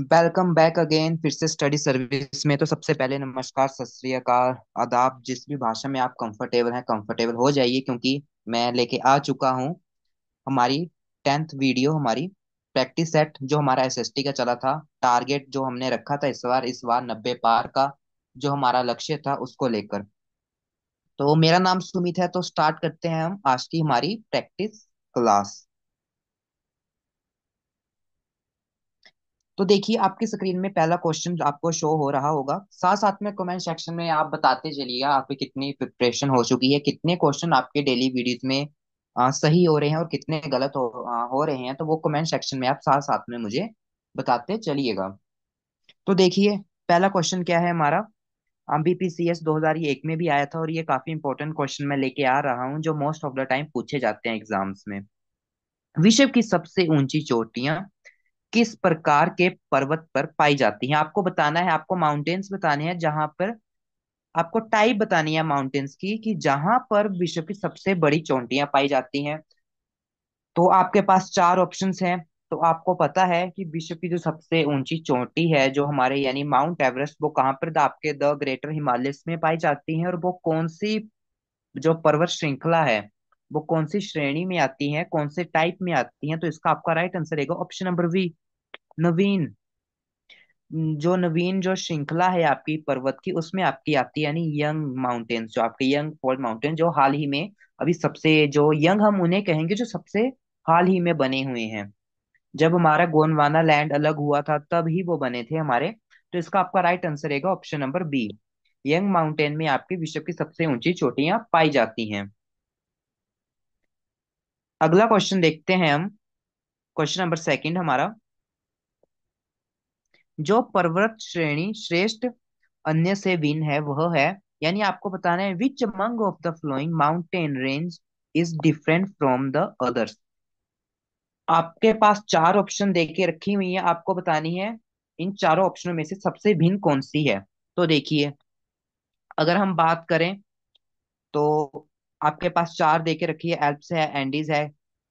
welcome back again फिर से study service में तो सबसे पहले नमस्कार सत आदाब जिस भी भाषा में आप कंफर्टेबल हैं कंफर्टेबल हो जाइए क्योंकि मैं लेके आ चुका हूँ हमारी टेंथ वीडियो हमारी प्रैक्टिस सेट जो हमारा एसएसटी का चला था टारगेट जो हमने रखा था इस बार इस बार नब्बे पार का जो हमारा लक्ष्य था उसको लेकर तो मेरा नाम सुमित है तो स्टार्ट करते हैं हम आज की हमारी प्रैक्टिस क्लास तो देखिए आपकी स्क्रीन में पहला क्वेश्चन आपको शो हो रहा होगा साथ साथ में कमेंट सेक्शन में आप बताते चलिएगा आपकी कितनी प्रिपरेशन हो चुकी है कितने क्वेश्चन आपके डेली वीडियोस में आ, सही हो रहे हैं और कितने गलत हो, आ, हो रहे हैं तो वो कमेंट सेक्शन में आप साथ साथ में मुझे बताते चलिएगा तो देखिए पहला क्वेश्चन क्या है हमारा बीपीसीएस 2001 में भी आया था और ये काफी इंपॉर्टेंट क्वेश्चन मैं लेके आ रहा हूँ जो मोस्ट ऑफ द टाइम पूछे जाते हैं एग्जाम्स में विश्व की सबसे ऊंची चोटियां किस प्रकार के पर्वत पर पाई जाती हैं आपको बताना है आपको माउंटेन्स बताने हैं जहां पर आपको टाइप बतानी है माउंटेन्स की कि जहां पर विश्व की सबसे बड़ी चोटियां पाई जाती हैं तो आपके पास चार ऑप्शन हैं तो आपको पता है कि विश्व की जो सबसे ऊंची चोटी है जो हमारे यानी माउंट एवरेस्ट वो कहाँ पर आपके द ग्रेटर हिमालय में पाई जाती है और वो कौन सी जो पर्वत श्रृंखला है वो कौन सी श्रेणी में आती है कौन से टाइप में आती है तो इसका आपका राइट आंसर रहेगा ऑप्शन नंबर वी नवीन जो नवीन जो श्रृंखला है आपकी पर्वत की उसमें आपकी आती है यानी यंग माउंटेन्स जो आपके यंग फोल्ड माउंटेन जो हाल ही में अभी सबसे जो यंग हम उन्हें कहेंगे जो सबसे हाल ही में बने हुए हैं जब हमारा गोंडवाना लैंड अलग हुआ था तब ही वो बने थे हमारे तो इसका आपका राइट आंसर रहेगा option number B young mountain में आपके विश्व की सबसे ऊंची चोटियां पाई जाती हैं अगला क्वेश्चन देखते हैं हम क्वेश्चन नंबर सेकंड हमारा जो पर्वत श्रेणी श्रेष्ठ अन्य से भिन्न है वह है यानी आपको बताना है which among of the following mountain range is different from the others आपके पास चार ऑप्शन देके रखी हुई है आपको बतानी है इन चारों ऑप्शनों में से सबसे भिन्न कौन सी है तो देखिए अगर हम बात करें तो आपके पास चार देके रखी है एल्प्स है एंडीज है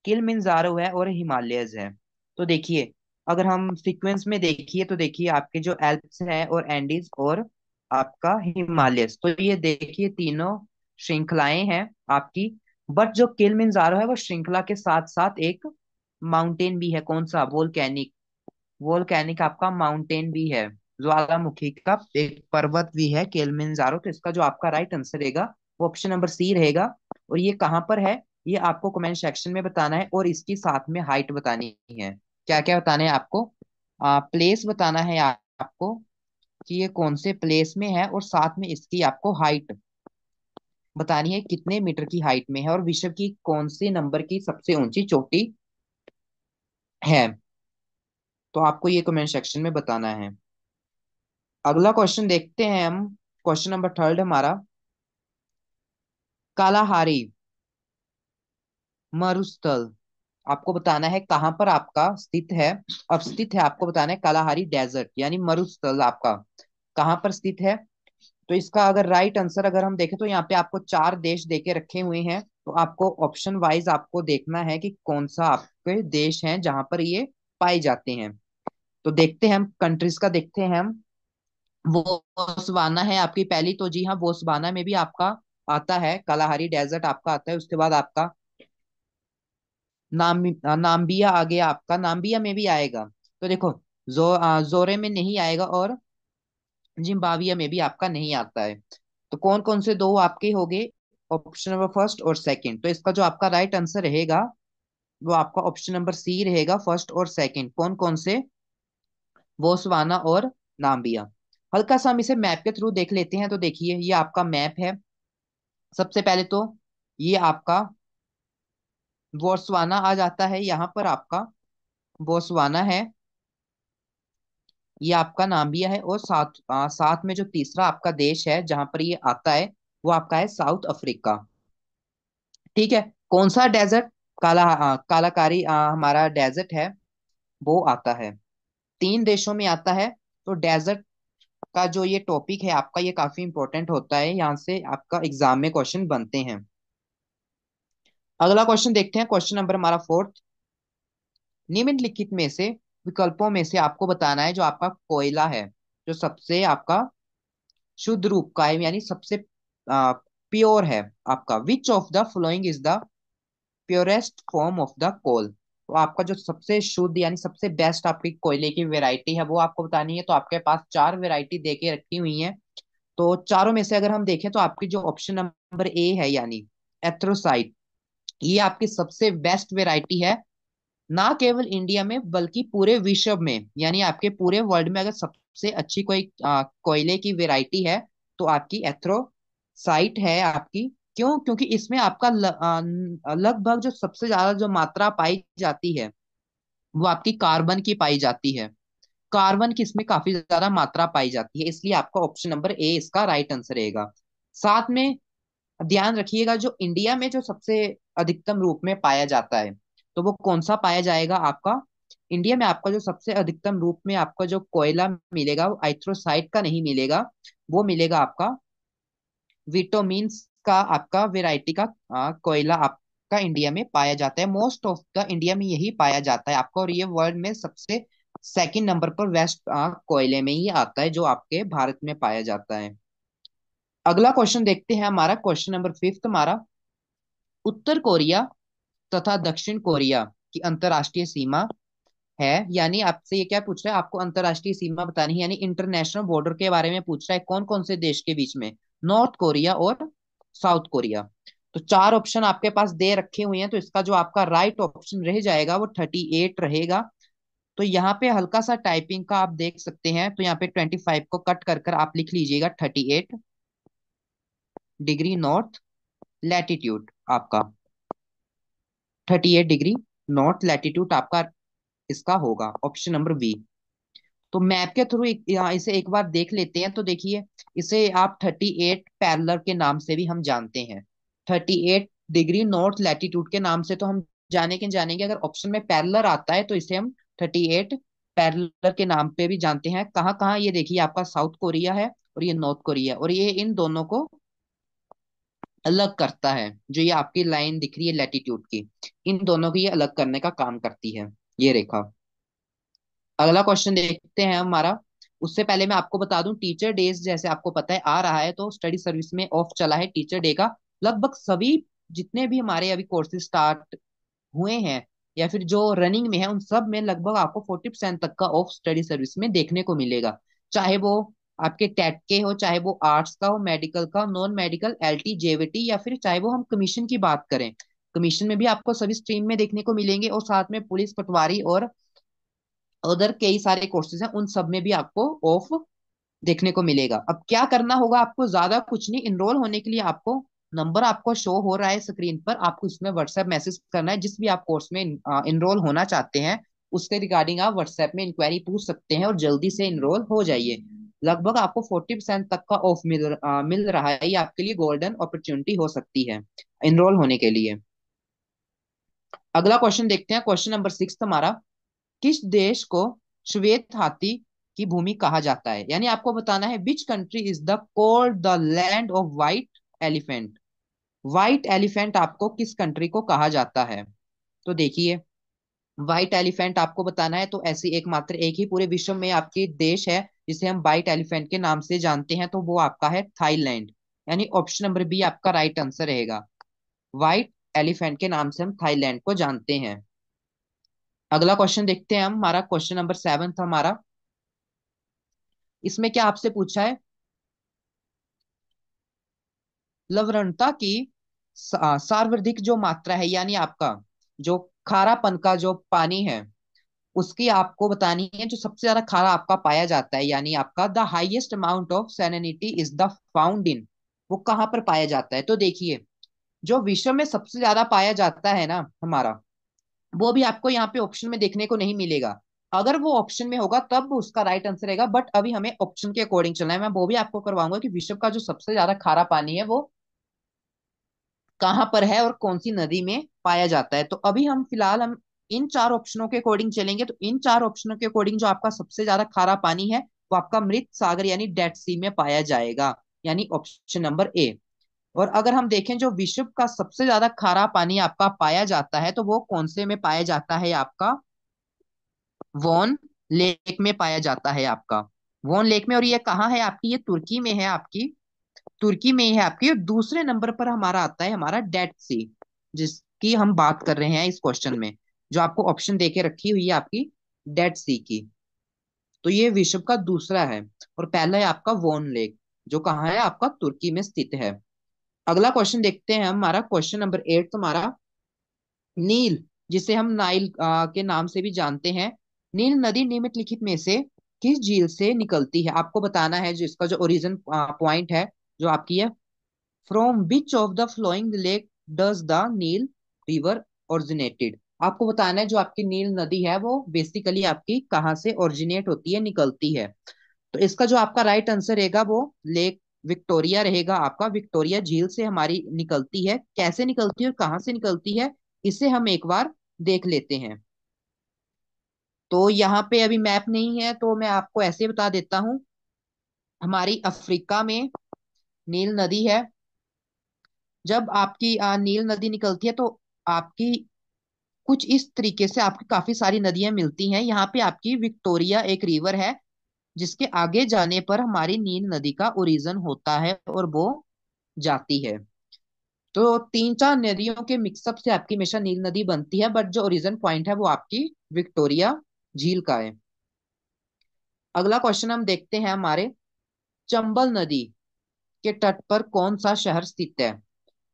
किल मिनजारो है और हिमालयज है तो देखिए अगर हम सीक्वेंस में देखिए तो देखिए आपके जो एल्प्स हैं और एंडीज और आपका हिमालयस तो ये देखिए तीनों श्रृंखलाएं हैं आपकी बट जो किल मिनजारो है वो श्रृंखला के साथ साथ एक माउंटेन भी है कौन सा वोल्केनिक वोल्केनिक आपका माउंटेन भी है ज्वालामुखी का एक पर्वत भी है केलमिनजारो तो इसका जो आपका राइट आंसर रहेगा वो ऑप्शन नंबर सी रहेगा और ये कहाँ पर है ये आपको कमेंट सेक्शन में बताना है और इसकी साथ में हाइट बतानी है क्या क्या बताना है आपको प्लेस बताना है आपको कि ये कौन से प्लेस में है और साथ में इसकी आपको हाइट बतानी है कितने मीटर की हाइट में है और विश्व की कौन से नंबर की सबसे ऊंची चोटी है तो आपको ये कमेंट सेक्शन में बताना है अगला क्वेश्चन देखते हैं हम क्वेश्चन नंबर थर्ड हमारा कालाहारी मरुस्थल आपको बताना है कहाँ पर आपका स्थित है अब स्थित है आपको बताना है कालाहारी डेजर्ट यानी मरुस्थल आपका कहाँ पर स्थित है तो इसका अगर राइट आंसर अगर हम देखें तो यहाँ पे आपको चार देश देके रखे हुए हैं तो आपको ऑप्शन वाइज आपको देखना है कि कौन सा आपके देश हैं जहां पर ये पाए जाते हैं तो देखते हैं हम कंट्रीज का देखते हैं हम वोस्वाना है आपकी पहली तो जी हाँ वोस्वाना में भी आपका आता है कालाहारी डेजर्ट आपका आता है उसके बाद आपका नाम नामबिया आ गया आपका नामबिया में भी आएगा तो देखो जो आ, जोरे में नहीं आएगा और जिम्बाविया में भी आपका नहीं आता है तो कौन कौन से दो आपके हो गए ऑप्शन नंबर फर्स्ट और सेकंड तो इसका जो आपका राइट आंसर रहेगा वो आपका ऑप्शन नंबर सी रहेगा फर्स्ट और सेकंड कौन कौन से वोसवाना और नाम्बिया हल्का सा हम इसे मैप के थ्रू देख लेते हैं तो देखिए ये आपका मैप है सबसे पहले तो ये आपका बोस्वाना आ जाता है यहाँ पर आपका बोस्वाना है ये आपका भी है और साथ आ, साथ में जो तीसरा आपका देश है जहां पर ये आता है वो आपका है साउथ अफ्रीका ठीक है कौन सा डेजर्ट काला आ, कालाकारी आ, हमारा डेजर्ट है वो आता है तीन देशों में आता है तो डेजर्ट का जो ये टॉपिक है आपका ये काफी इंपॉर्टेंट होता है यहाँ से आपका एग्जाम में क्वेश्चन बनते हैं अगला क्वेश्चन देखते हैं क्वेश्चन नंबर हमारा फोर्थ निम्नलिखित में से विकल्पों में से आपको बताना है जो आपका कोयला है जो सबसे आपका शुद्ध रूप का है यानी सबसे प्योर है आपका which of the following is the purest form of the coal तो आपका जो सबसे शुद्ध यानी सबसे बेस्ट आपकी कोयले की वेराइटी है वो आपको बतानी है तो आपके पास चार वेराइटी दे के रखी हुई है तो चारों में से अगर हम देखें तो आपकी जो ऑप्शन नंबर ए है यानी एथ्रोसाइट ये आपकी सबसे बेस्ट वेराइटी है ना केवल इंडिया में बल्कि पूरे विश्व में यानी आपके पूरे वर्ल्ड में अगर सबसे अच्छी कोई कोयले की वेराइटी है तो आपकी एथ्रो साइट है आपकी क्यों क्योंकि इसमें आपका लगभग जो सबसे ज्यादा जो मात्रा पाई जाती है वो आपकी कार्बन की पाई जाती है कार्बन की इसमें काफी ज्यादा मात्रा पाई जाती है इसलिए आपका ऑप्शन नंबर ए इसका राइट आंसर रहेगा साथ में अब ध्यान रखिएगा जो इंडिया में जो सबसे अधिकतम रूप में पाया जाता है तो वो कौन सा पाया जाएगा आपका इंडिया में आपका जो सबसे अधिकतम रूप में आपका जो कोयला मिलेगा वो आइथ्रोसाइट का नहीं मिलेगा वो मिलेगा आपका विटोमिन का आपका वेराइटी का आ, कोयला आपका इंडिया में पाया जाता है मोस्ट ऑफ द इंडिया में यही पाया जाता है आपका और ये वर्ल्ड में सबसे सेकंड नंबर पर वेस्ट कोयले में ही आता है जो आपके भारत में पाया जाता है अगला क्वेश्चन देखते हैं हमारा क्वेश्चन नंबर फिफ्थ हमारा उत्तर कोरिया तथा दक्षिण कोरिया की अंतरराष्ट्रीय सीमा है यानी आपसे ये क्या पूछ रहा है आपको अंतरराष्ट्रीय सीमा बतानी है यानी इंटरनेशनल बॉर्डर के बारे में पूछ रहा है कौन कौन से देश के बीच में नॉर्थ कोरिया और साउथ कोरिया तो चार ऑप्शन आपके पास दे रखे हुए हैं तो इसका जो आपका राइट ऑप्शन रह जाएगा वो थर्टी एट रहेगा तो यहाँ पे हल्का सा टाइपिंग का आप देख सकते हैं तो यहाँ पे ट्वेंटी फाइव को कट कर कर आप लिख लीजिएगा thirty eight degree north latitude आपका thirty eight degree north latitude आपका इसका होगा ऑप्शन नंबर बी तो मैप के थ्रू इसे एक बार देख लेते हैं तो देखिए इसे आप थर्टी एट पैरलर के नाम से भी हम जानते हैं thirty eight degree north latitude के नाम से तो हम जाने के जानेंगे अगर ऑप्शन में पैरलर आता है तो इसे हम थर्टी एट पैरलर के नाम पे भी जानते हैं कहाँ कहाँ ये देखिए आपका साउथ कोरिया है और ये नॉर्थ कोरिया और ये इन दोनों को अलग करता है जो ये आपकी लाइन दिख रही है लैटिट्यूड की इन दोनों को ये अलग करने का काम करती है ये रेखा अगला क्वेश्चन देखते हैं हमारा उससे पहले मैं आपको बता दूं टीचर डे जैसे आपको पता है आ रहा है तो स्टडी सर्विस में ऑफ चला है टीचर डे का लगभग सभी जितने भी हमारे अभी कोर्सेज स्टार्ट हुए हैं या फिर जो रनिंग में है उन सब में लगभग आपको फोर्टी परसेंट तक का ऑफ स्टडी सर्विस में देखने को मिलेगा चाहे वो आपके टेट के हो चाहे वो आर्ट्स का हो मेडिकल का non medical L T JBT या फिर चाहे वो हम कमीशन की बात करें कमीशन में भी आपको सभी स्ट्रीम में देखने को मिलेंगे और साथ में पुलिस पटवारी और अदर कई सारे कोर्सेज हैं उन सब में भी आपको ऑफ देखने को मिलेगा अब क्या करना होगा आपको ज्यादा कुछ नहीं इनरोल होने के लिए आपको नंबर आपको शो हो रहा है स्क्रीन पर आपको इसमें व्हाट्सएप मैसेज करना है जिस भी आप कोर्स में इनरोल होना चाहते हैं उसके रिगार्डिंग आप व्हाट्सएप में इंक्वायरी पूछ सकते हैं और जल्दी से इनरोल हो जाइए लगभग आपको फोर्टी परसेंट तक का ऑफ मिल आ, मिल रहा है ये आपके लिए गोल्डन अपॉर्चुनिटी हो सकती है इनरोल होने के लिए अगला क्वेश्चन देखते हैं क्वेश्चन नंबर सिक्स हमारा किस देश को श्वेत हाथी की भूमि कहा जाता है यानी आपको बताना है which country is the called the land of white elephant white elephant आपको किस कंट्री को कहा जाता है तो देखिए व्हाइट एलिफेंट आपको बताना है तो ऐसी एकमात्र एक ही पूरे विश्व में आपकी देश है जिसे हम वाइट एलिफेंट के नाम से जानते हैं तो वो आपका है थाईलैंड यानी ऑप्शन नंबर बी आपका राइट आंसर रहेगा व्हाइट एलिफेंट के नाम से हम थाईलैंड को जानते हैं अगला क्वेश्चन देखते हैं हम हमारा क्वेश्चन नंबर सेवन था हमारा इसमें क्या आपसे पूछा है लवरणता की सार्वधिक जो मात्रा है यानी आपका जो खारापन का जो पानी है उसकी आपको बतानी है जो सबसे ज्यादा खारा आपका पाया जाता है यानी आपका the highest amount of salinity is the found in वो कहाँ पर पाया जाता है तो देखिए जो विश्व में सबसे ज्यादा पाया जाता है ना हमारा वो भी आपको यहाँ पे ऑप्शन में देखने को नहीं मिलेगा अगर वो ऑप्शन में होगा तब उसका राइट आंसर रहेगा बट अभी हमें ऑप्शन के अकॉर्डिंग चलना है मैं वो भी आपको करवाऊंगा कि विश्व का जो सबसे ज्यादा खारा पानी है वो कहाँ पर है और कौन सी नदी में पाया जाता है तो अभी हम फिलहाल हम इन चार ऑप्शनों के अकॉर्डिंग चलेंगे तो इन चार ऑप्शनों के अकॉर्डिंग जो आपका सबसे ज्यादा खारा पानी है वो आपका मृत सागर यानी डेड सी में पाया जाएगा यानी ऑप्शन नंबर ए और अगर हम देखें जो विश्व का सबसे ज्यादा खारा पानी आपका पाया जाता है तो वो कौन से में पाया जाता है आपका वॉन लेक में पाया जाता है आपका वॉन लेक में और ये कहाँ है आपकी ये तुर्की में है आपकी तुर्की में ही है आपकी और दूसरे नंबर पर हमारा आता है हमारा डेड सी जिसकी हम बात कर रहे हैं इस क्वेश्चन में जो आपको ऑप्शन देके रखी हुई है आपकी डेड सी की तो ये विश्व का दूसरा है और पहला है आपका वोन लेक जो कहा है आपका तुर्की में स्थित है अगला क्वेश्चन देखते हैं हमारा क्वेश्चन नंबर एट तुम्हारा नील जिसे हम नाइल आ, के नाम से भी जानते हैं नील नदी नियमित लिखित में से किस झील से निकलती है आपको बताना है जो इसका जो ओरिजिन पॉइंट है जो आपकी है from which of the following lake does the Nile river originated आपको बताना है जो आपकी नील नदी है वो बेसिकली आपकी कहाँ से ओरिजिनेट होती है निकलती है तो इसका जो आपका राइट आंसर रहेगा वो लेक विक्टोरिया रहेगा आपका विक्टोरिया झील से हमारी निकलती है कैसे निकलती है और कहाँ से निकलती है इसे हम एक बार देख लेते हैं तो यहाँ पे अभी मैप नहीं है तो मैं आपको ऐसे बता देता हूँ हमारी अफ्रीका में नील नदी है जब आपकी नील नदी निकलती है तो आपकी कुछ इस तरीके से आपकी काफी सारी नदियां मिलती हैं यहाँ पे आपकी विक्टोरिया एक रिवर है जिसके आगे जाने पर हमारी नील नदी का ओरिजन होता है और वो जाती है तो तीन चार नदियों के मिक्सअप से आपकी हमेशा नील नदी बनती है बट जो ओरिजन पॉइंट है वो आपकी विक्टोरिया झील का है अगला क्वेश्चन हम देखते हैं हमारे चंबल नदी के तट पर कौन सा शहर स्थित है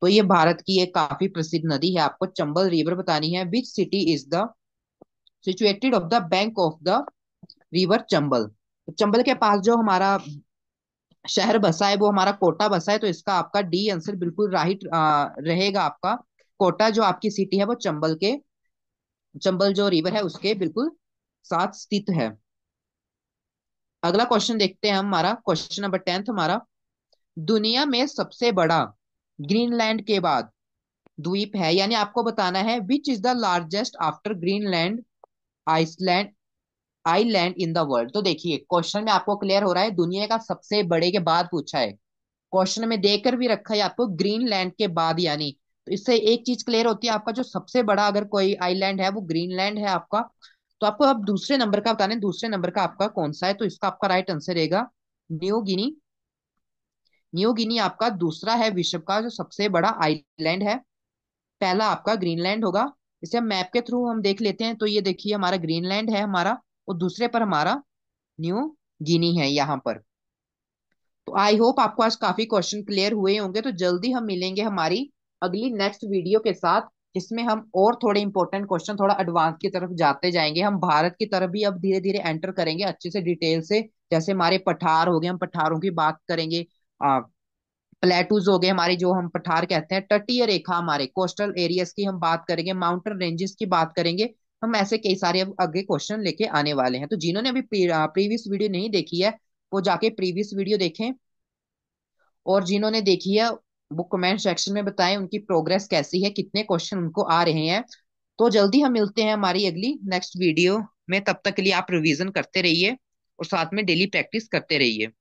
तो ये भारत की एक काफी प्रसिद्ध नदी है आपको चंबल रिवर बतानी है which city is the situated of the bank of the river Chambal तो चंबल के पास जो हमारा शहर बसा है वो हमारा कोटा बसा है तो इसका आपका डी आंसर बिल्कुल राइट रहेगा आपका कोटा जो आपकी सिटी है वो चंबल के चंबल जो रिवर है उसके बिल्कुल साथ स्थित है अगला क्वेश्चन देखते हैं हम हमारा क्वेश्चन नंबर टेंथ हमारा दुनिया में सबसे बड़ा ग्रीनलैंड के बाद द्वीप है यानी आपको बताना है which is the largest after Greenland Iceland island in the world तो देखिए क्वेश्चन में आपको क्लियर हो रहा है दुनिया का सबसे बड़े के बाद पूछा है क्वेश्चन में देकर भी रखा है आपको ग्रीनलैंड के बाद यानी तो इससे एक चीज क्लियर होती है आपका जो सबसे बड़ा अगर कोई आईलैंड है वो ग्रीनलैंड है आपका तो आपको अब दूसरे नंबर का बताने दूसरे नंबर का आपका कौन सा है तो इसका आपका राइट आंसर रहेगा न्यू गिनी न्यू गिनी आपका दूसरा है विश्व का जो सबसे बड़ा आइलैंड है पहला आपका ग्रीनलैंड होगा इसे हम मैप के थ्रू हम देख लेते हैं तो ये देखिए हमारा ग्रीनलैंड है हमारा और दूसरे पर हमारा न्यू गिनी है यहाँ पर तो आई होप आपको आज काफी क्वेश्चन क्लियर हुए होंगे तो जल्दी हम मिलेंगे हमारी अगली नेक्स्ट वीडियो के साथ जिसमें हम और थोड़े इंपॉर्टेंट क्वेश्चन थोड़ा एडवांस की तरफ जाते जाएंगे हम भारत की तरफ भी अब धीरे धीरे एंटर करेंगे अच्छे से डिटेल से जैसे हमारे पठार हो गए हम पठारों की बात करेंगे प्लेटूज हो गए हमारे जो हम पठार कहते हैं तटीय रेखा हमारे कोस्टल एरियाज की हम बात करेंगे माउंटेन रेंजेस की बात करेंगे हम ऐसे कई सारे अब आगे क्वेश्चन लेके आने वाले हैं तो जिन्होंने अभी प्रीवियस वीडियो नहीं देखी है वो जाके प्रीवियस वीडियो देखें और जिन्होंने देखी है वो कमेंट सेक्शन में बताएं उनकी प्रोग्रेस कैसी है कितने क्वेश्चन उनको आ रहे हैं तो जल्दी हम मिलते हैं हमारी अगली नेक्स्ट वीडियो में तब तक के लिए आप रिविजन करते रहिए और साथ में डेली प्रैक्टिस करते रहिए